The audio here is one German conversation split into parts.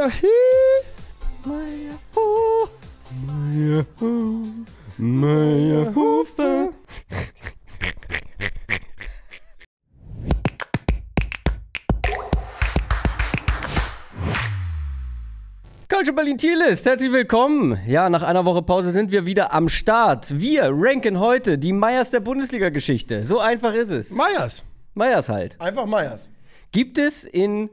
Maya hi, Maya ho, Maya ho, Maya Hofer. Culture Berlin Tierlist, herzlich willkommen. Ja, nach einer Woche Pause sind wir wieder am Start. Wir ranken heute die Meyers der Bundesliga-Geschichte. So einfach ist es. Meyers. Meyers halt. Einfach Meyers. Gibt es in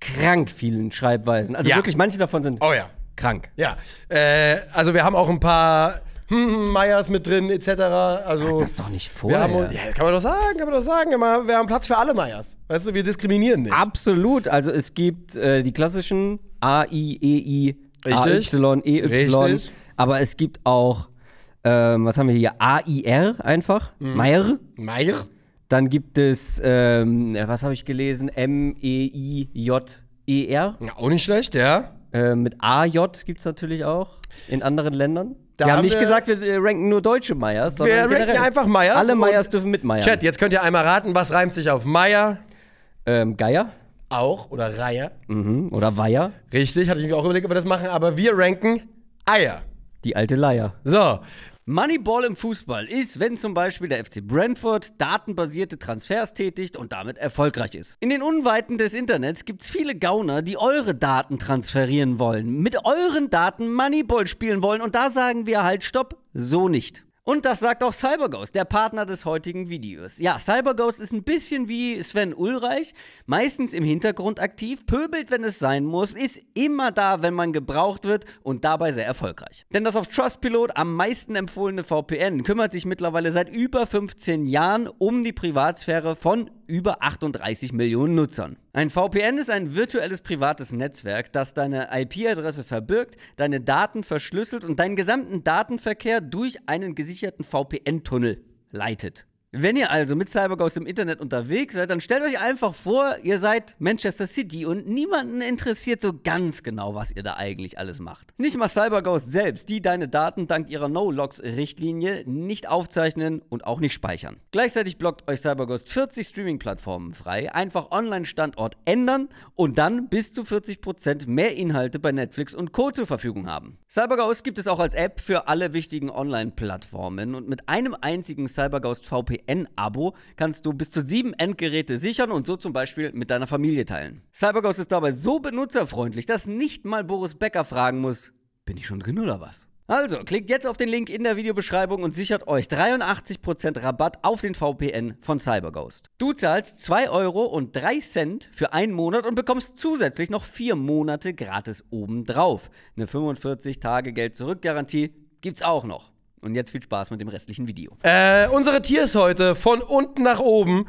krank vielen Schreibweisen. Also ja. wirklich, manche davon sind oh, ja. krank. Ja. Äh, also wir haben auch ein paar hm, hm Meyers mit drin, etc. Also, Sag das doch nicht vorher. ja, kann man doch sagen, kann man doch sagen. Immer, wir haben Platz für alle Meyers. Weißt du, wir diskriminieren nicht. Absolut. Also es gibt äh, die klassischen A, I, E, I, A, Y, E, Y. Richtig. Aber es gibt auch, ähm, was haben wir hier? A, I, R einfach. Mhm. Meyer. Meyer. Dann gibt es, ähm, was habe ich gelesen? M-E-I-J-E-R. Ja, auch nicht schlecht, ja. Äh, mit A-J gibt es natürlich auch in anderen Ländern. Da wir haben, nicht wir gesagt, wir ranken nur deutsche Meyers, sondern wir ranken einfach Meyers. Alle Meyers dürfen mit Meyern. Chat, jetzt könnt ihr einmal raten, was reimt sich auf Meier? Ähm, Geier. Auch oder Reier. Mhm. Oder Weier. Richtig, hatte ich mir auch überlegt, ob wir das machen, aber wir ranken Eier. Die alte Leier. So, Moneyball im Fußball ist, wenn zum Beispiel der FC Brentford datenbasierte Transfers tätigt und damit erfolgreich ist. In den Unweiten des Internets gibt es viele Gauner, die eure Daten transferieren wollen, mit euren Daten Moneyball spielen wollen und da sagen wir halt Stopp, so nicht. Und das sagt auch CyberGhost, der Partner des heutigen Videos. Ja, CyberGhost ist ein bisschen wie Sven Ulreich, meistens im Hintergrund aktiv, pöbelt, wenn es sein muss, ist immer da, wenn man gebraucht wird und dabei sehr erfolgreich. Denn das auf Trustpilot am meisten empfohlene VPN kümmert sich mittlerweile seit über 15 Jahren um die Privatsphäre von über 38 Millionen Nutzern. Ein VPN ist ein virtuelles privates Netzwerk, das deine IP-Adresse verbirgt, deine Daten verschlüsselt und deinen gesamten Datenverkehr durch einen gesicherten VPN-Tunnel leitet. Wenn ihr also mit Cyberghost im Internet unterwegs seid, dann stellt euch einfach vor, ihr seid Manchester City und niemanden interessiert so ganz genau, was ihr da eigentlich alles macht. Nicht mal Cyberghost selbst, die deine Daten dank ihrer No-Logs-Richtlinie nicht aufzeichnen und auch nicht speichern. Gleichzeitig blockt euch Cyberghost 40 Streaming-Plattformen frei, einfach Online-Standort ändern und dann bis zu 40% mehr Inhalte bei Netflix und Co. zur Verfügung haben. Cyberghost gibt es auch als App für alle wichtigen Online-Plattformen und mit einem einzigen Cyberghost VPN DN-Abo kannst du bis zu sieben Endgeräte sichern und so zum Beispiel mit deiner Familie teilen. CyberGhost ist dabei so benutzerfreundlich, dass nicht mal Boris Becker fragen muss, bin ich schon drin oder was? Also, klickt jetzt auf den Link in der Videobeschreibung und sichert euch 83% Rabatt auf den VPN von CyberGhost. Du zahlst 2 Euro und 3 Cent für einen Monat und bekommst zusätzlich noch 4 Monate gratis obendrauf. Eine 45 Tage Geld-Zurück-Garantie gibt's auch noch. Und jetzt viel Spaß mit dem restlichen Video. Äh, unsere Tiers heute von unten nach oben.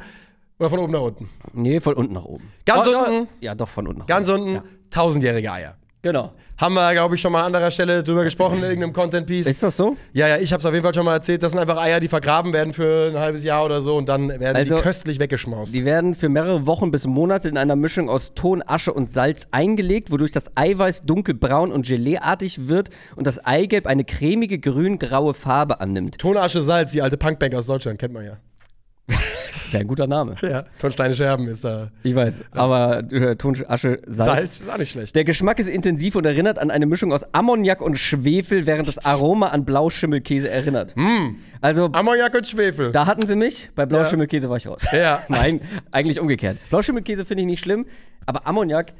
Oder von oben nach unten? Nee, von unten nach oben. Ganz oh, unten. Ja, doch, von unten nach ganz oben. Ganz unten, tausendjährige Eier. Genau. Haben wir, glaube ich, schon mal an anderer Stelle drüber gesprochen, in irgendeinem Content Piece. Ist das so? Ja, ja, ich habe es auf jeden Fall schon mal erzählt. Das sind einfach Eier, die vergraben werden für ein halbes Jahr oder so und dann werden also, die köstlich weggeschmaust. Die werden für mehrere Wochen bis Monate in einer Mischung aus Ton, Asche und Salz eingelegt, wodurch das Eiweiß dunkelbraun und geleeartig wird und das Eigelb eine cremige grün-graue Farbe annimmt. Ton, Asche, Salz, die alte Punkbank aus Deutschland, kennt man ja. Wäre ein guter Name. Ja, Tonsteine Scherben ist da. Ich weiß, aber äh, Tonasche, Salz. Salz ist auch nicht schlecht. Der Geschmack ist intensiv und erinnert an eine Mischung aus Ammoniak und Schwefel, während das Aroma an Blauschimmelkäse erinnert. Mm. Also, Ammoniak und Schwefel. Da hatten sie mich, bei Blauschimmelkäse war ich raus. Ja. Nein, eigentlich umgekehrt. Blauschimmelkäse finde ich nicht schlimm, aber Ammoniak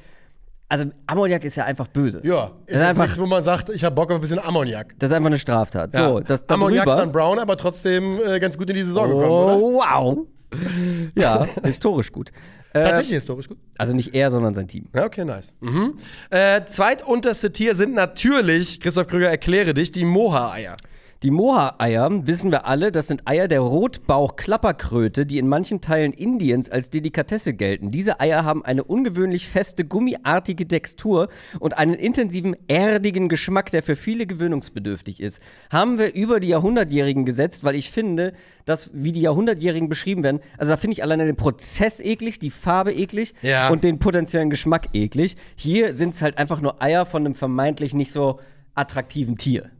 also Ammoniak ist ja einfach böse. Ja, ist das ist einfach nichts, wo man sagt, ich habe Bock auf ein bisschen Ammoniak. Das ist einfach eine Straftat. Ja. So, das Ammoniak ist dann brown, aber trotzdem äh, ganz gut in die Saison oh, gekommen, oder? Oh, wow. ja, historisch gut. Ähm, Tatsächlich äh, historisch gut? Also nicht er, sondern sein Team. Ja, okay, nice. Mhm. Äh, zweitunterste Tier sind natürlich, Christoph Krüger, erkläre dich, die Moha-Eier. Die Moha-Eier, wissen wir alle, das sind Eier der Rotbauch-Klapperkröte, die in manchen Teilen Indiens als Delikatesse gelten. Diese Eier haben eine ungewöhnlich feste, gummiartige Textur und einen intensiven, erdigen Geschmack, der für viele gewöhnungsbedürftig ist. Haben wir über die Jahrhundertjährigen gesetzt, weil ich finde, dass, wie die Jahrhundertjährigen beschrieben werden, also da finde ich alleine den Prozess eklig, die Farbe eklig ja. und den potenziellen Geschmack eklig. Hier sind es halt einfach nur Eier von einem vermeintlich nicht so attraktiven Tier.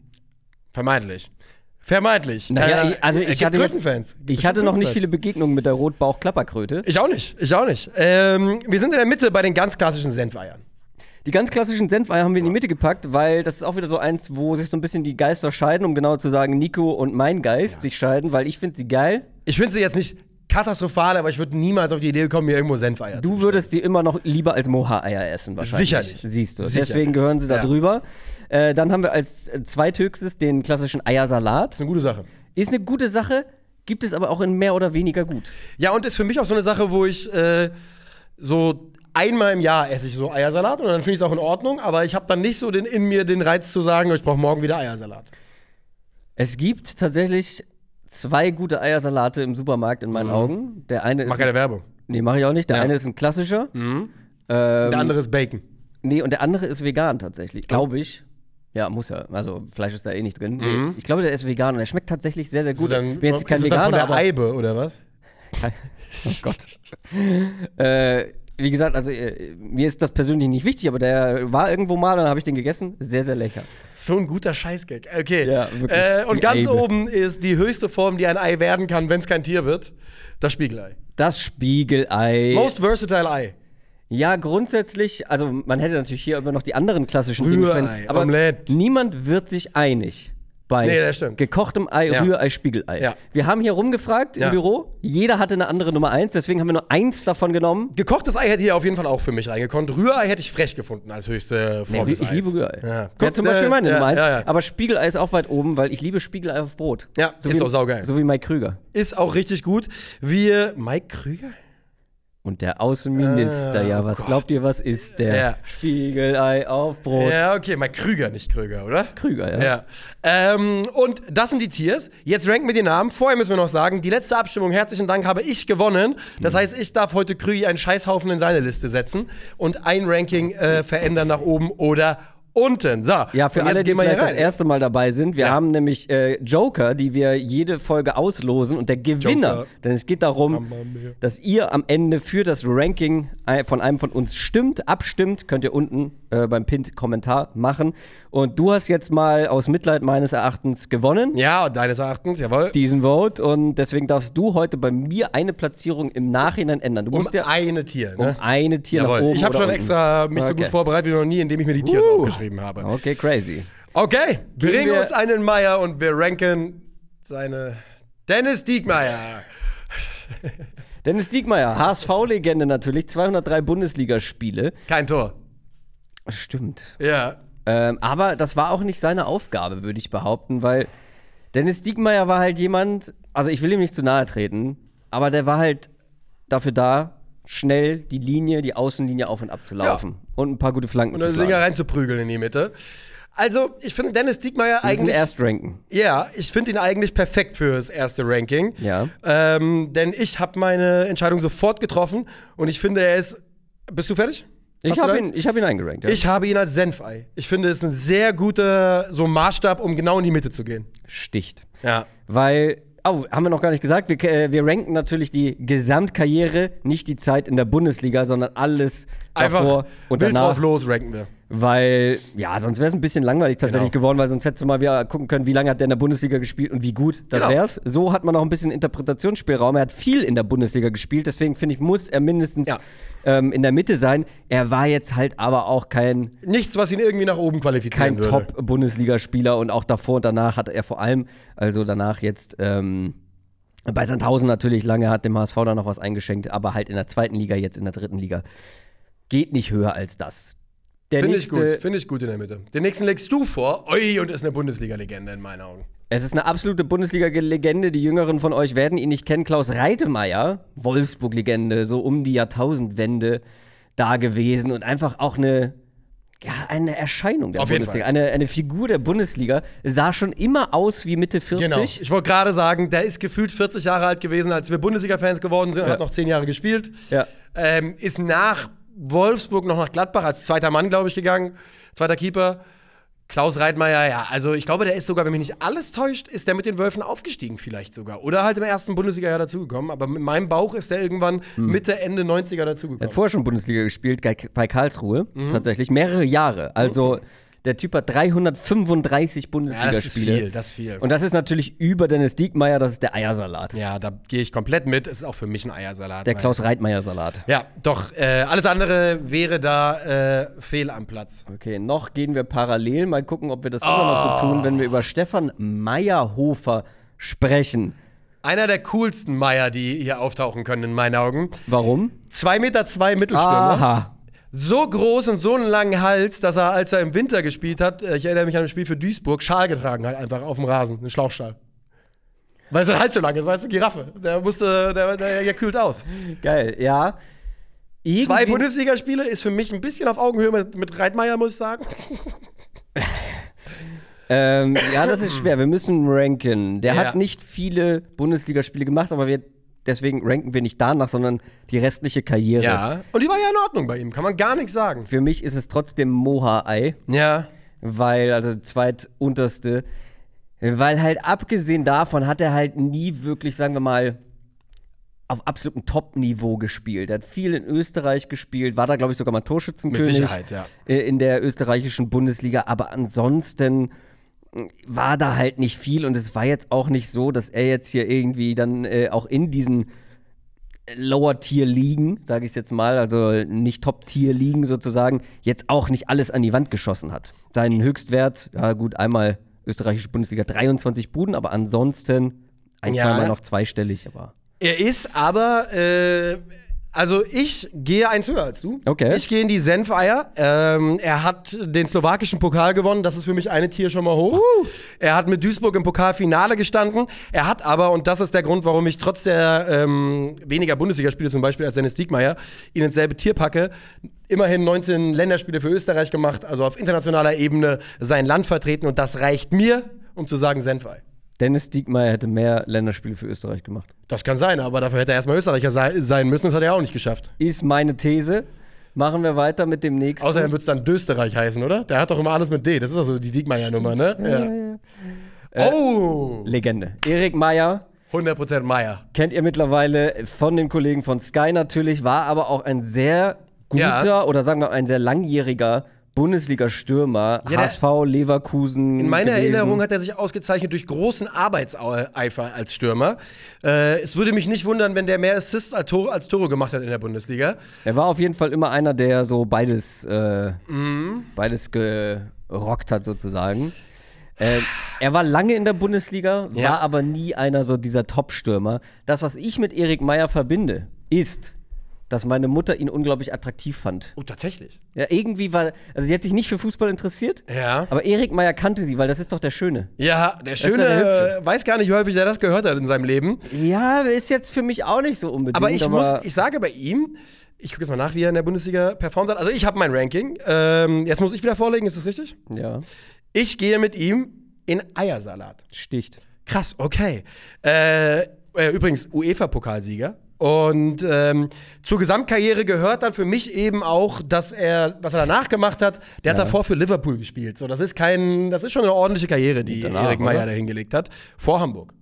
Vermeintlich. Vermeintlich. Naja, äh, ich, also äh, ich hatte, Krötenfans. Ich hatte noch nicht viele Begegnungen mit der Rotbauch-Klapperkröte. Ich auch nicht. Ich auch nicht. Ähm, wir sind in der Mitte bei den ganz klassischen Senfeiern. Die ganz klassischen Senfeier haben wir in die Mitte gepackt, weil das ist auch wieder so eins, wo sich so ein bisschen die Geister scheiden, um genau zu sagen, Nico und mein Geist ja. sich scheiden, weil ich finde sie geil. Ich finde sie jetzt nicht katastrophal, aber ich würde niemals auf die Idee kommen, mir irgendwo Senfeier zu Du würdest sie immer noch lieber als Moha-Eier essen, wahrscheinlich. Sicherlich. Siehst du. Sicherlich. Deswegen gehören sie da ja. drüber. Äh, dann haben wir als zweithöchstes den klassischen Eiersalat. Ist eine gute Sache. Ist eine gute Sache, gibt es aber auch in mehr oder weniger gut. Ja, und ist für mich auch so eine Sache, wo ich äh, so einmal im Jahr esse ich so Eiersalat und dann finde ich es auch in Ordnung, aber ich habe dann nicht so den, in mir den Reiz zu sagen, ich brauche morgen wieder Eiersalat. Es gibt tatsächlich zwei gute Eiersalate im Supermarkt in meinen mhm. Augen. Der eine ist. Mach keine Werbung. Nee, mache ich auch nicht. Der ja. eine ist ein klassischer. Mhm. Ähm, der andere ist Bacon. Nee, und der andere ist vegan tatsächlich, glaube ich. Ja, muss ja. Also Fleisch ist da eh nicht drin. Mhm. Ich glaube, der ist vegan und der schmeckt tatsächlich sehr, sehr gut. Ist dann, ich bin jetzt kein ist Veganer, dann von der Eibe oder was? oh Gott. äh, wie gesagt, also äh, mir ist das persönlich nicht wichtig, aber der war irgendwo mal und dann habe ich den gegessen. Sehr, sehr lecker. So ein guter Scheißgag. Okay. Ja, äh, und die ganz Eide. oben ist die höchste Form, die ein Ei werden kann, wenn es kein Tier wird: das Spiegelei. Das Spiegelei. Most versatile Ei. Ja, grundsätzlich, also man hätte natürlich hier immer noch die anderen klassischen Rührei, Dinge, aber Omelette. niemand wird sich einig bei nee, gekochtem Ei, ja. Rührei, Spiegelei. Ja. Wir haben hier rumgefragt im ja. Büro. Jeder hatte eine andere Nummer eins, deswegen haben wir nur eins davon genommen. Gekochtes Ei hätte hier auf jeden Fall auch für mich reingekonnt. Rührei hätte ich frech gefunden als höchste Form nee, Ich Eis. liebe Rührei. Ja. Kommt, zum Beispiel äh, meine Nummer eins. Aber Spiegelei ist auch weit oben, weil ich liebe Spiegelei auf Brot. Ja, so ist wie, auch saugeil. So wie Mike Krüger. Ist auch richtig gut. Wir, Mike Krüger? Und der Außenminister, äh, ja, oh was Gott. glaubt ihr, was ist der? Ja. Spiegelei auf Brot. Ja, okay, mal Krüger, nicht Krüger, oder? Krüger, ja. ja. Ähm, und das sind die Tiers. Jetzt ranken wir die Namen. Vorher müssen wir noch sagen, die letzte Abstimmung, herzlichen Dank, habe ich gewonnen. Das hm. heißt, ich darf heute Krügi einen Scheißhaufen in seine Liste setzen und ein Ranking äh, verändern nach oben oder unten. So. Ja, für alle, die vielleicht das erste Mal dabei sind, wir ja. haben nämlich äh, Joker, die wir jede Folge auslosen und der Gewinner, Joker. denn es geht darum, dass ihr am Ende für das Ranking von einem von uns stimmt, abstimmt, könnt ihr unten äh, beim Pint Kommentar machen. Und du hast jetzt mal aus Mitleid meines Erachtens gewonnen. Ja, deines Erachtens, jawohl. Diesen Vote und deswegen darfst du heute bei mir eine Platzierung im Nachhinein ändern. Du um musst ja eine Tier, ne? Um eine Tier jawohl. nach oben. Ich habe schon unten. extra mich okay. so gut vorbereitet wie noch nie, indem ich mir die Tiers uh. aufgeschrieben aufgeschrieben habe. Okay, crazy. Okay, wir Gehen uns einen Meier und wir ranken seine Dennis Diekmeier. Dennis Diekmeier, HSV-Legende natürlich, 203 Bundesligaspiele. Kein Tor. Stimmt. Ja. Ähm, aber das war auch nicht seine Aufgabe, würde ich behaupten, weil Dennis Diekmeier war halt jemand, also ich will ihm nicht zu nahe treten, aber der war halt dafür da, schnell die Linie, die Außenlinie auf und ab zu laufen ja. und ein paar gute Flanken und zu schlagen. Und Singer prügeln in die Mitte. Also, ich finde Dennis Diekmeyer eigentlich. Erstranken. Ja, ich finde ihn eigentlich perfekt für das erste Ranking. Ja. Ähm, denn ich habe meine Entscheidung sofort getroffen und ich finde, er ist. Bist du fertig? ich habe ihn, hab ihn eingerankt. Ja. Ich habe ihn als Senfei. Ich finde, es ist ein sehr guter so Maßstab, um genau in die Mitte zu gehen. Sticht. Ja. Weil Oh, haben wir noch gar nicht gesagt. Wir, äh, wir ranken natürlich die Gesamtkarriere, nicht die Zeit in der Bundesliga, sondern alles davor Einfach und danach. Wild drauf los ranken wir weil ja, sonst wäre es ein bisschen langweilig tatsächlich genau. geworden, weil sonst hättest du mal wieder gucken können, wie lange hat der in der Bundesliga gespielt und wie gut das genau. wär's. So hat man auch ein bisschen Interpretationsspielraum. Er hat viel in der Bundesliga gespielt, deswegen finde ich, muss er mindestens ja. ähm, in der Mitte sein. Er war jetzt halt aber auch kein nichts, was ihn irgendwie nach oben qualifizieren kein würde. Kein Top-Bundesligaspieler und auch davor und danach hat er vor allem, also danach jetzt ähm, bei Sandhausen natürlich lange hat dem HSV da noch was eingeschenkt, aber halt in der zweiten Liga jetzt in der dritten Liga geht nicht höher als das. Finde ich gut, finde ich gut in der Mitte. Den nächsten legst du vor. Ui, und ist eine Bundesliga-Legende in meinen Augen. Es ist eine absolute Bundesliga-Legende. Die Jüngeren von euch werden ihn nicht kennen. Klaus Reitemeier, Wolfsburg-Legende, so um die Jahrtausendwende da gewesen und einfach auch eine, ja, eine Erscheinung der Auf Bundesliga. Eine, eine Figur der Bundesliga sah schon immer aus wie Mitte 40. Genau. Ich wollte gerade sagen, der ist gefühlt 40 Jahre alt gewesen, als wir Bundesliga-Fans geworden sind und ja. hat noch 10 Jahre gespielt. Ja. Ähm, ist nach Wolfsburg noch nach Gladbach als zweiter Mann, glaube ich, gegangen. Zweiter Keeper. Klaus Reitmeier, ja, also ich glaube, der ist sogar, wenn mich nicht alles täuscht, ist der mit den Wölfen aufgestiegen vielleicht sogar. Oder halt im ersten Bundesliga-Jahr dazugekommen. Aber mit meinem Bauch ist der irgendwann mhm. Mitte, Ende 90er dazugekommen. Er hat vorher schon Bundesliga gespielt, bei Karlsruhe mhm. tatsächlich, mehrere Jahre. Also mhm. Der Typ hat 335 Bundesligaspiele. Ja, das ist viel, das ist viel. Und das ist natürlich über Dennis Diekmeyer, das ist der Eiersalat. Ja, da gehe ich komplett mit. Ist auch für mich ein Eiersalat. Der Klaus Reitmeier-Salat. Ja, doch. Äh, alles andere wäre da äh, fehl am Platz. Okay, noch gehen wir parallel. Mal gucken, ob wir das oh. immer noch so oh. tun, wenn wir über Stefan Meyerhofer sprechen. Einer der coolsten Meier, die hier auftauchen können in meinen Augen. Warum? 2,2 Meter zwei Mittelstürmer. Aha so groß und so einen langen Hals, dass er, als er im Winter gespielt hat, äh, ich erinnere mich an ein Spiel für Duisburg, Schal getragen hat, einfach auf dem Rasen, einen Schlauchstall. Weil sein Hals so lang ist, weißt du, Giraffe. Der musste, der, der, der kühlt aus. Geil, ja. Irgendwie Zwei Bundesligaspiele ist für mich ein bisschen auf Augenhöhe mit, mit Reitmeier, muss ich sagen. ähm, ja, das ist schwer. Wir müssen ranken. Der ja. hat nicht viele Bundesligaspiele gemacht, aber wir deswegen ranken wir nicht danach, sondern die restliche Karriere. Ja, und die war ja in Ordnung bei ihm, kann man gar nichts sagen. Für mich ist es trotzdem Moha-Ei. Ja. Weil, also zweitunterste. Weil halt abgesehen davon hat er halt nie wirklich, sagen wir mal, auf absolutem Top-Niveau gespielt. Er hat viel in Österreich gespielt, war da, glaube ich, sogar mal Torschützenkönig. Mit Sicherheit, ja. Äh, in der österreichischen Bundesliga, aber ansonsten war da halt nicht viel und es war jetzt auch nicht so, dass er jetzt hier irgendwie dann äh, auch in diesen Lower-Tier-Ligen, sage ich jetzt mal, also nicht Top-Tier-Ligen sozusagen, jetzt auch nicht alles an die Wand geschossen hat. Seinen Höchstwert, ja gut, einmal österreichische Bundesliga 23 Buden, aber ansonsten ein, ja. zweimal noch zweistellig. Aber. Er ist aber, äh, also ich gehe eins höher als du. Okay. Ich gehe in die Senfeier. Ähm, er hat den slowakischen Pokal gewonnen. Das ist für mich eine Tier schon mal hoch. Uh. Er hat mit Duisburg im Pokalfinale gestanden. Er hat aber, und das ist der Grund, warum ich trotz der ähm, weniger Bundesligaspiele zum Beispiel als Dennis Diekmeyer ihn ins selbe Tier packe, immerhin 19 Länderspiele für Österreich gemacht, also auf internationaler Ebene sein Land vertreten. Und das reicht mir, um zu sagen Senfei. Dennis Diekmeyer hätte mehr Länderspiele für Österreich gemacht. Das kann sein, aber dafür hätte er erstmal Österreicher sein müssen. Das hat er auch nicht geschafft. Ist meine These. Machen wir weiter mit dem nächsten. Außerdem wird es dann Dösterreich heißen, oder? Der hat doch immer alles mit D. Das ist also die Diekmeyer-Nummer, ne? Ja. ja, ja. Äh, äh oh! Legende. Erik Meier. 100% Meier. Kennt ihr mittlerweile von den Kollegen von Sky natürlich, war aber auch ein sehr guter ja. oder sagen wir ein sehr langjähriger Bundesliga-Stürmer, ja, HSV, Leverkusen. In meiner gewesen. Erinnerung hat er sich ausgezeichnet durch großen Arbeitseifer als Stürmer. Äh, es würde mich nicht wundern, wenn der mehr Assists als Tore, als Tore, gemacht hat in der Bundesliga. Er war auf jeden Fall immer einer, der so beides, äh, mhm. beides gerockt hat, sozusagen. Äh, er war lange in der Bundesliga, ja. war aber nie einer so dieser Top-Stürmer. Das, was ich mit Erik Meyer verbinde, ist dass meine Mutter ihn unglaublich attraktiv fand. Oh, tatsächlich. Ja, irgendwie war, also sie hat sich nicht für Fußball interessiert. Ja. Aber Erik Meyer kannte sie, weil das ist doch der Schöne. Ja, der Schöne der äh, weiß gar nicht, wie häufig er das gehört hat in seinem Leben. Ja, ist jetzt für mich auch nicht so unbedingt. Aber ich aber muss, ich sage bei ihm, ich gucke jetzt mal nach, wie er in der Bundesliga performt hat. Also ich habe mein Ranking. Ähm, jetzt muss ich wieder vorlegen, ist das richtig? Ja. Ich gehe mit ihm in Eiersalat. Sticht. Krass, okay. Äh, äh übrigens, UEFA-Pokalsieger. Und ähm, zur Gesamtkarriere gehört dann für mich eben auch, dass er, was er danach gemacht hat, der ja. hat davor für Liverpool gespielt. So, das ist kein, das ist schon eine ordentliche Karriere, die danach, Erik Meyer da hingelegt hat. Vor Hamburg.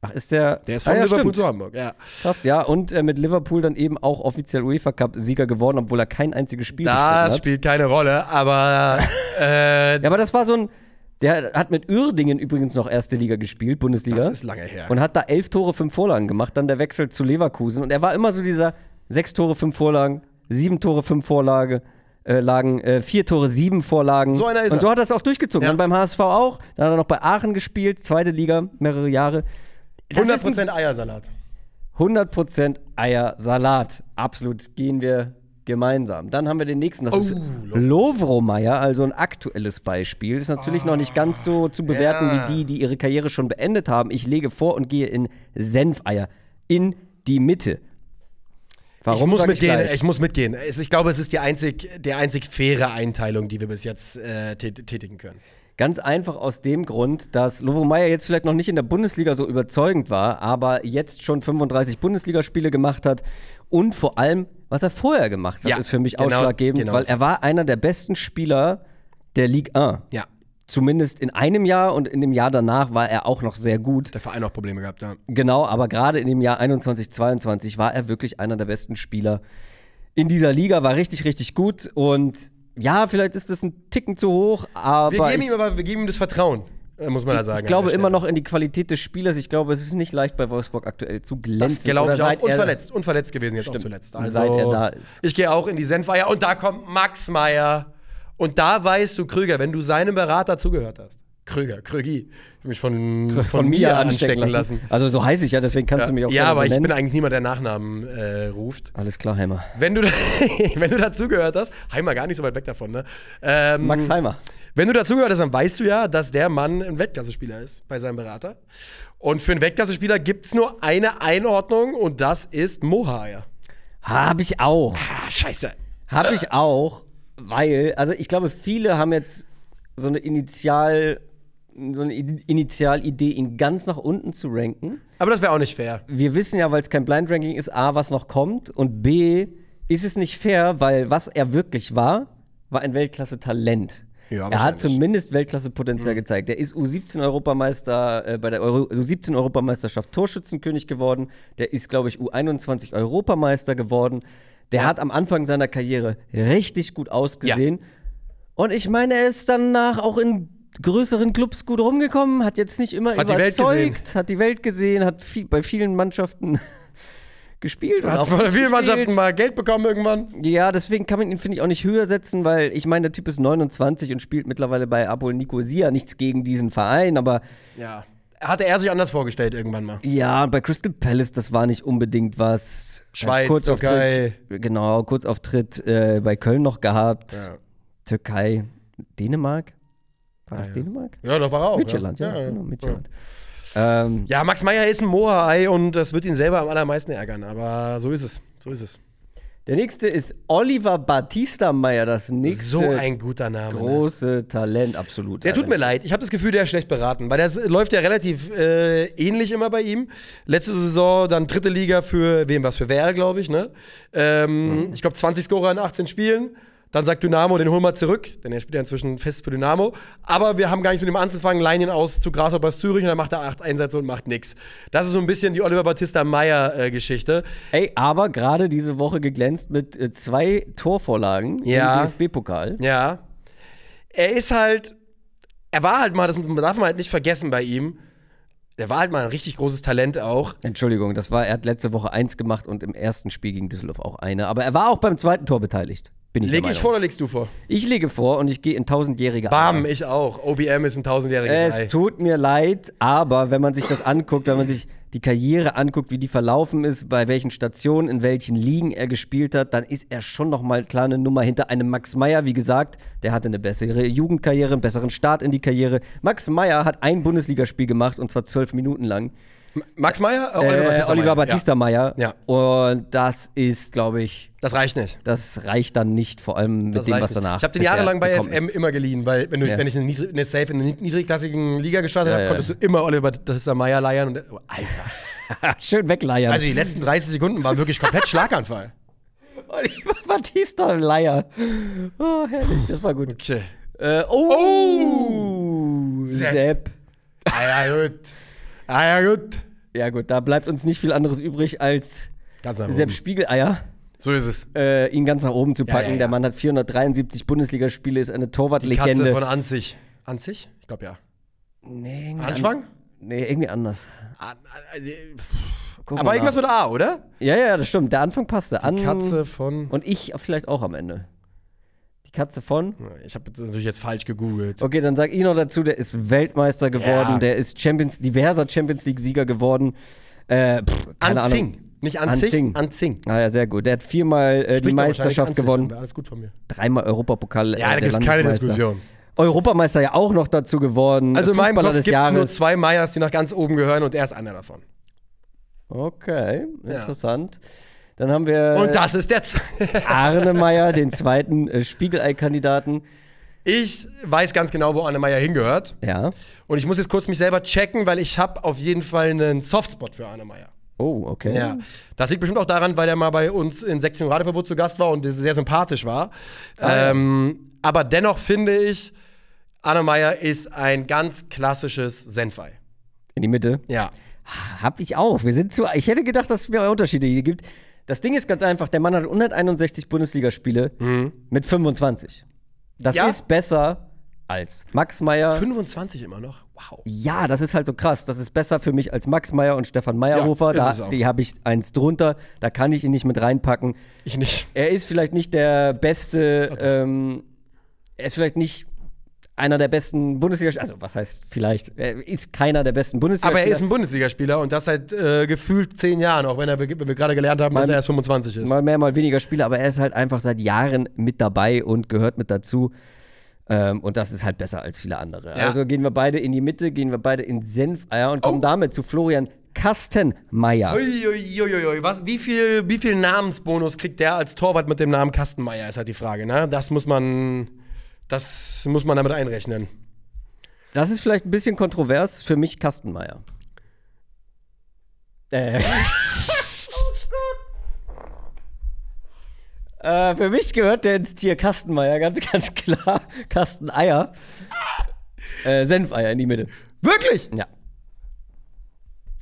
Ach, ist der. Der ist von ah, ja, Liverpool stimmt. zu Hamburg, ja. Krass, ja. Und äh, mit Liverpool dann eben auch offiziell UEFA Cup-Sieger geworden, obwohl er kein einziges Spiel das hat. Das spielt keine Rolle, aber. Äh, ja, aber das war so ein. Der hat mit Uerdingen übrigens noch erste Liga gespielt, Bundesliga. Das ist lange her. Und hat da elf Tore, fünf Vorlagen gemacht. Dann der Wechsel zu Leverkusen. Und er war immer so dieser sechs Tore, fünf Vorlagen, sieben Tore, fünf Vorlage, äh, Lagen, äh, vier Tore, sieben Vorlagen. So einer ist Und so hat er es auch durchgezogen. Ja. Dann beim HSV auch. Dann hat er noch bei Aachen gespielt, zweite Liga, mehrere Jahre. Das 100% Eiersalat. 100% Eiersalat. Absolut. Gehen wir gemeinsam. Dann haben wir den nächsten, das oh, ist Lovromeier, also ein aktuelles Beispiel. Ist natürlich oh, noch nicht ganz so zu bewerten yeah. wie ah. die, die ihre Karriere schon beendet haben. Ich lege vor und gehe in Senfeier, in die Mitte. Warum ich muss mitgehen, ich, ich, muss mitgehen. Ich glaube, es ist die einzig, die einzig faire Einteilung, die wir bis jetzt äh, tätigen können. Ganz einfach aus dem Grund, dass Lovo Meyer jetzt vielleicht noch nicht in der Bundesliga so überzeugend war, aber jetzt schon 35 Bundesligaspiele gemacht hat und vor allem was er vorher gemacht hat, ja, ist für mich genau, ausschlaggebend, genau. weil er war einer der besten Spieler der Ligue 1. Ja. Zumindest in einem Jahr und in dem Jahr danach war er auch noch sehr gut. Der Verein auch Probleme gehabt, ja. Genau, aber gerade in dem Jahr 21, 22 war er wirklich einer der besten Spieler in dieser Liga, war richtig, richtig gut und ja, vielleicht ist das ein Ticken zu hoch, aber. Wir geben, ihm, aber wir geben ihm das Vertrauen. Äh, muss man ja sagen. Ich glaube immer noch in die Qualität des Spielers. Ich glaube, es ist nicht leicht bei Wolfsburg aktuell zu glänzen. Das glaube ich auch. Unverletzt, unverletzt gewesen jetzt stimmt. auch zuletzt. Also, seit er also, da ist. Ich gehe auch in die Senfeier und da kommt Max Meyer. Und da weißt du, Krüger, wenn du seinem Berater zugehört hast. Krüger, Krügi. Ich mich von, von, von mir anstecken lassen. lassen. Also so heiße ich ja, deswegen kannst ja. du mich auch Ja, aber so ich nennen. bin eigentlich niemand, der Nachnamen äh, ruft. Alles klar, Heimer. Wenn du, wenn du dazugehört hast, Heimer gar nicht so weit weg davon, ne? Ähm, Max Heimer. Wenn du dazugehört hast, dann weißt du ja, dass der Mann ein weltklasse ist bei seinem Berater. Und für einen weltklasse gibt es nur eine Einordnung und das ist Mohair. Hab ich auch. Ah, scheiße. Hab ich auch, weil, also ich glaube, viele haben jetzt so eine Initial so eine Initialidee, ihn ganz nach unten zu ranken. Aber das wäre auch nicht fair. Wir wissen ja, weil es kein Blind Ranking ist, A, was noch kommt und B, ist es nicht fair, weil was er wirklich war, war ein Weltklasse-Talent. Ja, er hat zumindest Weltklasse-Potenzial mhm. gezeigt. Er ist U17-Europameister äh, bei der U17-Europameisterschaft Torschützenkönig geworden. Der ist, glaube ich, U21-Europameister geworden. Der ja. hat am Anfang seiner Karriere richtig gut ausgesehen. Ja. Und ich meine, er ist danach auch in größeren Clubs gut rumgekommen, hat jetzt nicht immer hat überzeugt, die hat die Welt gesehen, hat viel, bei vielen Mannschaften gespielt. Hat von vielen Mannschaften mal Geld bekommen irgendwann. Ja, deswegen kann man ihn, finde ich, auch nicht höher setzen, weil ich meine, der Typ ist 29 und spielt mittlerweile bei Apol Nicosia. Nichts gegen diesen Verein, aber. Ja. Hatte er sich anders vorgestellt irgendwann mal? Ja, bei Crystal Palace, das war nicht unbedingt was. Äh, Schweiz, Kurzauftritt, Türkei. Genau, Kurzauftritt äh, bei Köln noch gehabt. Ja. Türkei, Dänemark. War ah, das ja. Dänemark? Ja, da war er auch. Mitchelland, ja, ja, ja, genau, Mitchelland. Ja. Ähm, ja, Max Meyer ist ein Moa-Ei und das wird ihn selber am allermeisten ärgern, aber so ist es. So ist es. Der nächste ist Oliver Batista Meyer, das nächste. So ein guter Name. Ne? Große ne? Talent, absolut. Der tut mir leid. Ich habe das Gefühl, der ist schlecht beraten, weil das läuft ja relativ äh, ähnlich immer bei ihm. Letzte Saison dann dritte Liga für wem was für Werl, glaube ich. Ne? Ähm, mhm. Ich glaube 20 Scorer in 18 Spielen. Dann sagt Dynamo, den holen wir zurück, denn er spielt ja inzwischen fest für Dynamo. Aber wir haben gar nichts mit ihm anzufangen, leihen ihn aus zu Grasshopper Zürich und dann macht er acht Einsätze und macht nichts. Das ist so ein bisschen die Oliver Battista Meyer-Geschichte. Äh, Ey, aber gerade diese Woche geglänzt mit äh, zwei Torvorlagen ja. im DFB-Pokal. Ja. Er ist halt, er war halt mal, das darf man halt nicht vergessen bei ihm, der war halt mal ein richtig großes Talent auch. Entschuldigung, das war, er hat letzte Woche eins gemacht und im ersten Spiel gegen Düsseldorf auch eine. Aber er war auch beim zweiten Tor beteiligt. Bin ich Leg ich vor oder legst du vor? Ich lege vor und ich gehe in tausendjährige Bam, Eier. ich auch. OBM ist ein tausendjähriges es Ei. Es tut mir leid, aber wenn man sich das anguckt, wenn man sich die Karriere anguckt, wie die verlaufen ist, bei welchen Stationen, in welchen Ligen er gespielt hat, dann ist er schon noch mal klar eine Nummer hinter einem Max Meyer. Wie gesagt, der hatte eine bessere Jugendkarriere, einen besseren Start in die Karriere. Max Meyer hat ein Bundesligaspiel gemacht und zwar zwölf Minuten lang. Max Meyer? Äh, Oliver äh, Batista, Oliver Batista Meyer. Ja. Und das ist, glaube ich. Das reicht nicht. Das reicht dann nicht, vor allem mit dem, was nicht. danach. Ich habe den jahrelang bei FM ist. immer geliehen, weil wenn, du, ja. wenn ich eine, eine, Safe in einer niedrigklassigen Liga gestartet ja, habe, konntest du immer Oliver Batista Meyer leiern. Und, oh, Alter. Schön wegleiern. Also die letzten 30 Sekunden waren wirklich komplett Schlaganfall. Oliver Batista Leier. Oh, herrlich, das war gut. Okay. Äh, oh! oh! Sepp. Sepp. Ah, ja, gut. Ah ja, gut. Ja, gut, da bleibt uns nicht viel anderes übrig, als ganz selbst Spiegeleier. So ist es. Äh, ihn ganz nach oben zu packen. Ja, ja, ja. Der Mann hat 473 Bundesligaspiele, ist eine Torwartlegende. Die Katze von Anzig. Anzig? Ich glaube ja. Nee, Anschwang? An nee, irgendwie anders. An, an, also, äh, Guck Aber irgendwas nach. mit A, oder? Ja, ja, das stimmt. Der Anfang passte. Die An Katze von. Und ich vielleicht auch am Ende. Die Katze von? Ich habe natürlich jetzt falsch gegoogelt. Okay, dann sag ich noch dazu, der ist Weltmeister geworden, ja. der ist Champions, diverser Champions League-Sieger geworden. Äh, pff, Anzing. Ahnung. Nicht Anzing, Anzing. Ah ja, sehr gut. Der hat viermal äh, die Meisterschaft gewonnen. Alles gut von mir. Dreimal Europapokal. Äh, ja, äh, da gibt es keine Diskussion. Europameister ja auch noch dazu geworden. Also mein meinem Kopf gibt es nur zwei Meyers, die nach ganz oben gehören und er ist einer davon. Okay, ja. interessant. Dann haben wir. Und das ist der. Z Meyer, den zweiten äh, Spiegelei-Kandidaten. Ich weiß ganz genau, wo Arne Meyer hingehört. Ja. Und ich muss jetzt kurz mich selber checken, weil ich habe auf jeden Fall einen Softspot für Arne Arnemeyer. Oh, okay. Ja. Das liegt bestimmt auch daran, weil er mal bei uns in 16 Radeverbot zu Gast war und sehr sympathisch war. Ah, ähm, ja. Aber dennoch finde ich, Arne Meyer ist ein ganz klassisches Senfei. In die Mitte? Ja. Hab ich auch. Wir sind zu. Ich hätte gedacht, dass es mehr Unterschiede hier gibt. Das Ding ist ganz einfach, der Mann hat 161 Bundesligaspiele mhm. mit 25. Das ja. ist besser als Max Meyer. 25 immer noch? Wow. Ja, das ist halt so krass. Das ist besser für mich als Max Meyer und Stefan Meyerhofer. Ja, die habe ich eins drunter. Da kann ich ihn nicht mit reinpacken. Ich nicht. Er ist vielleicht nicht der beste. Okay. Ähm, er ist vielleicht nicht einer der besten Bundesligaspieler. Also, was heißt vielleicht? Er ist keiner der besten Bundesligaspieler. Aber er ist ein Bundesligaspieler und das seit äh, gefühlt zehn Jahren, auch wenn, er, wenn wir gerade gelernt haben, mal, dass er erst 25 ist. Mal mehr, mal weniger Spieler, aber er ist halt einfach seit Jahren mit dabei und gehört mit dazu. Ähm, und das ist halt besser als viele andere. Ja. Also gehen wir beide in die Mitte, gehen wir beide in Senfeier ah und kommen oh. damit zu Florian Kastenmeier. Uiuiuiui, was, wie viel, wie viel Namensbonus kriegt der als Torwart mit dem Namen Kastenmeier, ist halt die Frage, ne? Das muss man. Das muss man damit einrechnen. Das ist vielleicht ein bisschen kontrovers für mich Kastenmeier. Äh. oh äh, für mich gehört der ins Tier Kastenmeier, ganz, ganz klar. Kasteneier. Äh, Senfeier in die Mitte. Wirklich? Ja.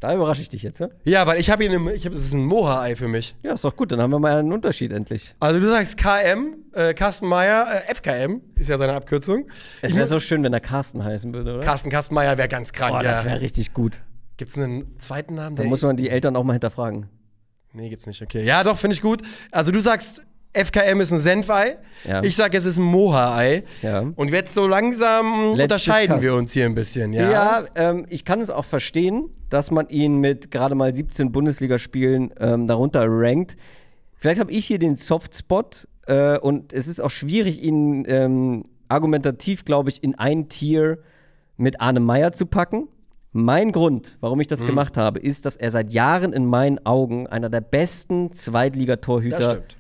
Da überrasche ich dich jetzt, ja? Ne? Ja, weil ich habe hier eine, ich hab, das ist ein Moha-Ei für mich. Ja, ist doch gut, dann haben wir mal einen Unterschied endlich. Also du sagst KM, äh, Carsten Meyer, äh, FKM ist ja seine Abkürzung. Es wäre so schön, wenn er Carsten heißen würde, oder? Carsten, Carsten Meyer wäre ganz krank, Boah, ja. das wäre richtig gut. Gibt's einen zweiten Namen? Da muss man die Eltern auch mal hinterfragen. Nee, gibt's nicht, okay. Ja, doch, finde ich gut. Also du sagst FKM ist ein Senfei. Ja. Ich sage, es ist ein Moha-Ei. Ja. Und jetzt so langsam Letztes unterscheiden Kass. wir uns hier ein bisschen. Ja, ja ähm, ich kann es auch verstehen, dass man ihn mit gerade mal 17 Bundesligaspielen ähm, darunter rankt. Vielleicht habe ich hier den Softspot äh, und es ist auch schwierig, ihn ähm, argumentativ, glaube ich, in ein Tier mit Arne Meyer zu packen. Mein Grund, warum ich das mhm. gemacht habe, ist, dass er seit Jahren in meinen Augen einer der besten Zweitligatorhüter ist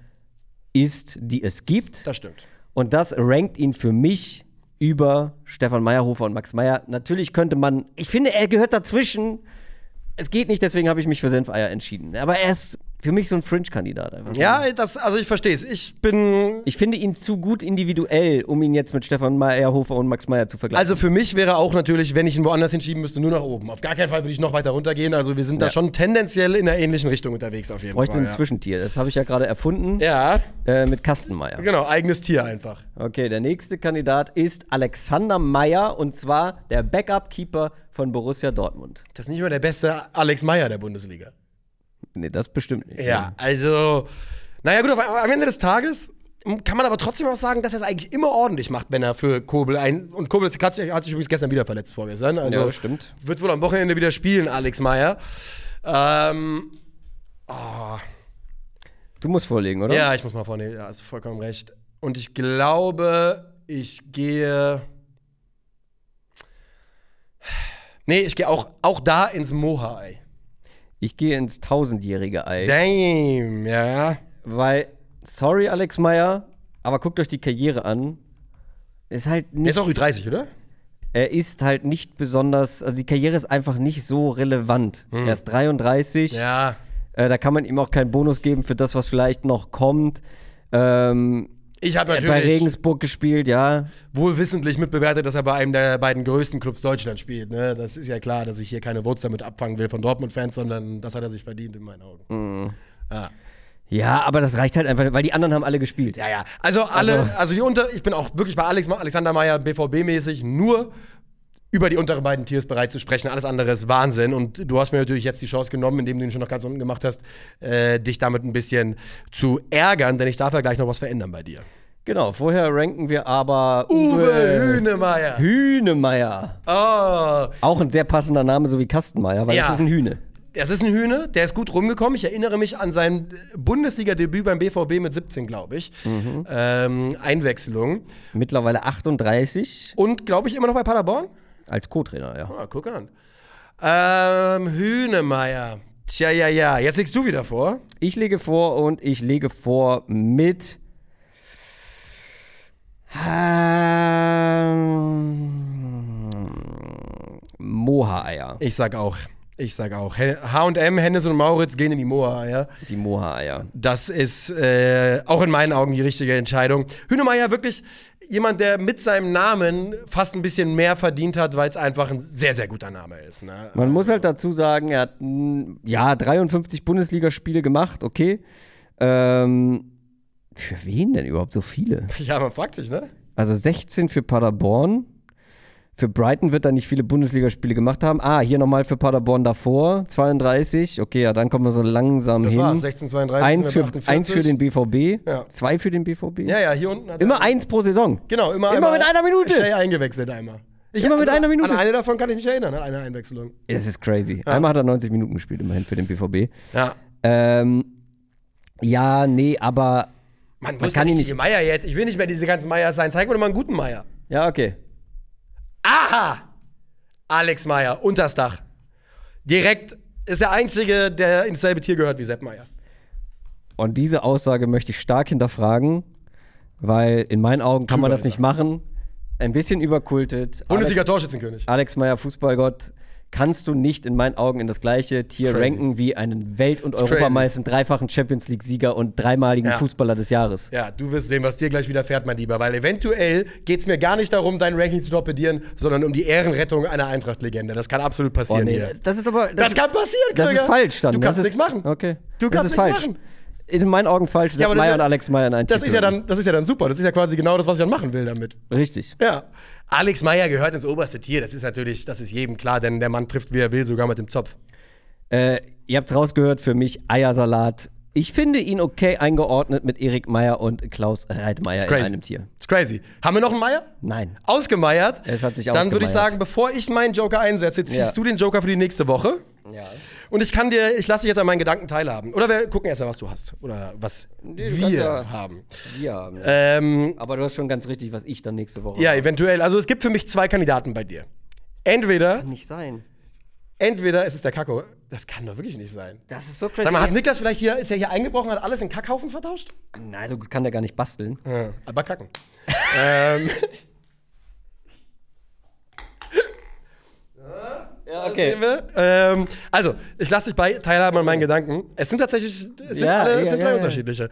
ist, die es gibt. Das stimmt. Und das rankt ihn für mich über Stefan Meyerhofer und Max Meyer. Natürlich könnte man, ich finde, er gehört dazwischen. Es geht nicht, deswegen habe ich mich für Senfeier entschieden. Aber er ist für mich so ein Fringe-Kandidat einfach. Ja, das, also ich verstehe es. Ich bin. Ich finde ihn zu gut individuell, um ihn jetzt mit Stefan Meyerhofer und Max Meyer zu vergleichen. Also für mich wäre auch natürlich, wenn ich ihn woanders hinschieben müsste, nur nach oben. Auf gar keinen Fall würde ich noch weiter runtergehen. Also wir sind ja. da schon tendenziell in einer ähnlichen Richtung unterwegs auf jeden Bräuchte Fall. Bräuchte ein ja. Zwischentier. Das habe ich ja gerade erfunden. Ja. Äh, mit Kastenmeier. Genau, eigenes Tier einfach. Okay, der nächste Kandidat ist Alexander Meyer und zwar der Backup-Keeper von Borussia Dortmund. Das ist nicht mal der beste Alex Meyer der Bundesliga. Nee, das bestimmt nicht. Ja, also, naja, gut, auf, am Ende des Tages kann man aber trotzdem auch sagen, dass er es eigentlich immer ordentlich macht, wenn er für Kobel ein. Und Kobel hat sich, hat sich übrigens gestern wieder verletzt vorgestern. Also ja, stimmt. Wird wohl am Wochenende wieder spielen, Alex Meyer. Ähm. Oh. Du musst vorlegen, oder? Ja, ich muss mal vorlegen. Ja, hast vollkommen recht. Und ich glaube, ich gehe. Nee, ich gehe auch, auch da ins Moha-Ei. Ich gehe ins tausendjährige Ei. Damn, ja. Weil, sorry, Alex Meyer, aber guckt euch die Karriere an. Ist halt nicht. Er ist auch wie 30, oder? Er ist halt nicht besonders. Also die Karriere ist einfach nicht so relevant. Hm. Er ist 33. Ja. Äh, da kann man ihm auch keinen Bonus geben für das, was vielleicht noch kommt. Ähm, ich habe äh, natürlich. Bei Regensburg gespielt, ja. Wohlwissentlich mitbewertet, dass er bei einem der beiden größten Clubs Deutschlands spielt. Ne? Das ist ja klar, dass ich hier keine Wurzel mit abfangen will von Dortmund-Fans, sondern das hat er sich verdient in meinen Augen. Mm. Ja. ja. aber das reicht halt einfach, weil die anderen haben alle gespielt. Ja, ja. Also alle, also, also die Unter, ich bin auch wirklich bei Alex, Alexander Meyer BVB-mäßig nur über die unteren beiden Tiers bereit zu sprechen. Alles andere ist Wahnsinn. Und du hast mir natürlich jetzt die Chance genommen, indem du ihn schon noch ganz unten gemacht hast, äh, dich damit ein bisschen zu ärgern, denn ich darf ja gleich noch was verändern bei dir. Genau, vorher ranken wir aber Uwe, Uwe Hühnemeier. Hühnemeier. Oh. Auch ein sehr passender Name, so wie Kastenmeier, weil ja. das ist ein Hühne. Das ist ein Hühne, der ist gut rumgekommen. Ich erinnere mich an sein Bundesliga-Debüt beim BVB mit 17, glaube ich. Mhm. Ähm, Einwechslung. Mittlerweile 38. Und glaube ich immer noch bei Paderborn? Als Co-Trainer, ja. Ah, guck an. Ähm, Hühnemeier. Tja, ja, ja. Jetzt legst du wieder vor. Ich lege vor und ich lege vor mit. Ähm, Moha-Eier. Ich sag auch. Ich sag auch. HM, Hennes und Mauritz gehen in die Moha-Eier. Die Moha-Eier. Das ist äh, auch in meinen Augen die richtige Entscheidung. Hühnemeier, wirklich jemand, der mit seinem Namen fast ein bisschen mehr verdient hat, weil es einfach ein sehr, sehr guter Name ist. Ne? Man also. muss halt dazu sagen, er hat ja 53 Bundesligaspiele gemacht, okay. Ähm, für wen denn überhaupt so viele? Ja, man fragt sich, ne? Also 16 für Paderborn, für Brighton wird er nicht viele Bundesligaspiele gemacht haben. Ah, hier nochmal für Paderborn davor, 32. Okay, ja, dann kommen wir so langsam das hin. War's, 16, 32, eins, für, eins für den BVB, ja. zwei für den BVB. Ja, ja, hier unten. immer eins pro Saison. Genau, immer, immer einmal, mit einer Minute. Schnell eingewechselt einmal. Ich immer mit einer Minute. An eine davon kann ich mich erinnern, an eine Einwechslung. Es ist crazy. Ja. Einmal hat er 90 Minuten gespielt, immerhin für den BVB. Ja. Ähm, ja, nee, aber. Man, man muss kann ihn nicht. Meier jetzt. Ich will nicht mehr diese ganzen Meier sein. Zeig mir doch mal einen guten Meier. Ja, okay aha, Alex Meyer, unters Dach. Direkt ist der Einzige, der ins selbe Tier gehört wie Sepp Meyer. Und diese Aussage möchte ich stark hinterfragen, weil in meinen Augen kann man das nicht machen. Ein bisschen überkultet. Bundesliga-Torschützenkönig. Alex, Alex Meyer, Fußballgott kannst du nicht in meinen Augen in das gleiche Tier crazy. ranken wie einen Welt- und Europameister, dreifachen Champions League-Sieger und dreimaligen ja. Fußballer des Jahres. Ja, du wirst sehen, was dir gleich wieder fährt, mein Lieber, weil eventuell geht es mir gar nicht darum, dein Ranking zu torpedieren, sondern um die Ehrenrettung einer Eintracht-Legende. Das kann absolut oh, passieren. Oh, nee. Das ist aber. Das, das kann passieren, Krüger. Das ist falsch dann. Du kannst nichts machen. Okay. Du das kannst nichts machen in meinen Augen falsch. Ja, Maya ja, und Alex Meyer in einen das Ist ja dann, das ist ja dann super. Das ist ja quasi genau das, was ich dann machen will damit. Richtig. Ja. Alex Meyer gehört ins oberste Tier. Das ist natürlich, das ist jedem klar, denn der Mann trifft, wie er will, sogar mit dem Zopf. Äh, ihr habt's rausgehört, für mich Eiersalat. Ich finde ihn okay eingeordnet mit Erik Meyer und Klaus Reitmeier in einem Tier. It's crazy. Haben wir noch einen Meier? Nein. Ausgemeiert? Es hat sich ausgemeiert. Dann würde ich sagen, bevor ich meinen Joker einsetze, ziehst ja. du den Joker für die nächste Woche. Ja. Und ich kann dir, ich lasse dich jetzt an meinen Gedanken teilhaben. Oder wir gucken erst mal, was du hast. Oder was nee, wir ja haben. Wir haben. Ähm, Aber du hast schon ganz richtig, was ich dann nächste Woche. Ja, habe. eventuell. Also es gibt für mich zwei Kandidaten bei dir. Entweder. Kann nicht sein. Entweder ist es der Kakao. Das kann doch wirklich nicht sein. Das ist so crazy. Sag mal, hat Niklas vielleicht hier, ist er hier eingebrochen, hat alles in Kackhaufen vertauscht? Nein, so gut kann der gar nicht basteln. Ja. Aber kacken. ähm. Ja, okay. Ähm, also, ich lasse dich bei teilhaben an meinen oh. Gedanken. Es sind tatsächlich es sind ja, alle, es ja, sind drei unterschiedliche.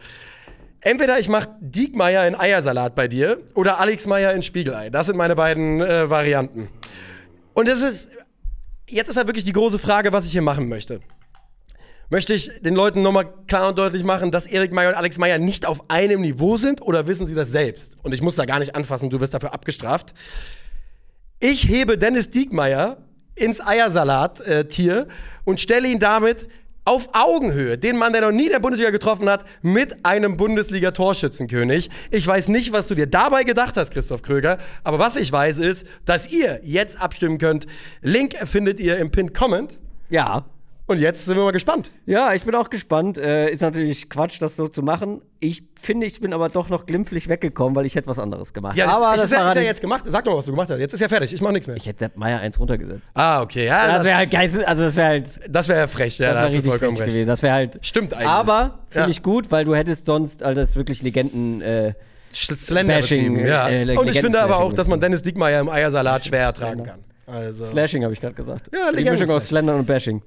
Entweder ich mache Diekmeier in Eiersalat bei dir oder Alex Meier in Spiegelei. Das sind meine beiden äh, Varianten. Und es ist jetzt ist halt wirklich die große Frage, was ich hier machen möchte. Möchte ich den Leuten nochmal klar und deutlich machen, dass Erik Meyer und Alex Meyer nicht auf einem Niveau sind oder wissen sie das selbst? Und ich muss da gar nicht anfassen, du wirst dafür abgestraft. Ich hebe Dennis Diekmeyer ins Eiersalat-Tier und stelle ihn damit auf Augenhöhe, den Mann, der noch nie in der Bundesliga getroffen hat, mit einem Bundesliga-Torschützenkönig. Ich weiß nicht, was du dir dabei gedacht hast, Christoph Kröger, aber was ich weiß ist, dass ihr jetzt abstimmen könnt. Link findet ihr im Pinned Comment. Ja. Und jetzt sind wir mal gespannt. Ja, ich bin auch gespannt. Äh, ist natürlich Quatsch, das so zu machen. Ich finde, ich bin aber doch noch glimpflich weggekommen, weil ich hätte was anderes gemacht. Ja, aber das, das ist, ja, ist ja jetzt gemacht. Sag doch mal, was du gemacht hast. Jetzt ist ja fertig. Ich mache nichts mehr. Ich hätte Sepp Meier eins runtergesetzt. Ah, okay. Ja, das, das wäre halt geil. Also, das wäre halt. Das wäre ja frech. Ja, das da vollkommen recht. Gewesen. Das wäre halt. Stimmt eigentlich. Aber finde ja. ich gut, weil du hättest sonst, also das wirklich Legenden. Äh, Slender Bashing, ja. Äh, Legenden Und ich finde aber auch, dass man Dennis Diekmeyer im Eiersalat schwer ertragen kann. Also. Slashing habe ich gerade gesagt. Ja, Legenden. Die Mischung aus Slendern und Bashing.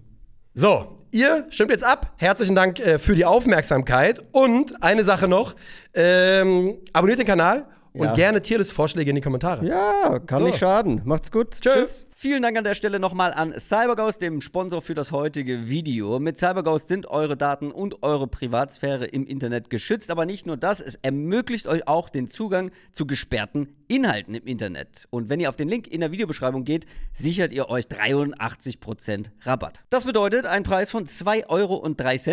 So, ihr stimmt jetzt ab. Herzlichen Dank äh, für die Aufmerksamkeit. Und eine Sache noch: ähm, abonniert den Kanal und ja. gerne Tierlist-Vorschläge in die Kommentare. Ja, kann so. nicht schaden. Macht's gut. Tschüss. Tschüss. Vielen Dank an der Stelle nochmal an CyberGhost, dem Sponsor für das heutige Video. Mit CyberGhost sind eure Daten und eure Privatsphäre im Internet geschützt. Aber nicht nur das, es ermöglicht euch auch den Zugang zu gesperrten Inhalten im Internet. Und wenn ihr auf den Link in der Videobeschreibung geht, sichert ihr euch 83% Rabatt. Das bedeutet einen Preis von 2,03 Euro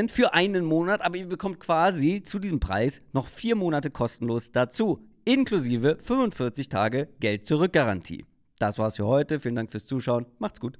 für einen Monat, aber ihr bekommt quasi zu diesem Preis noch vier Monate kostenlos dazu inklusive 45 Tage Geld-Zurück-Garantie. Das war's für heute. Vielen Dank fürs Zuschauen. Macht's gut.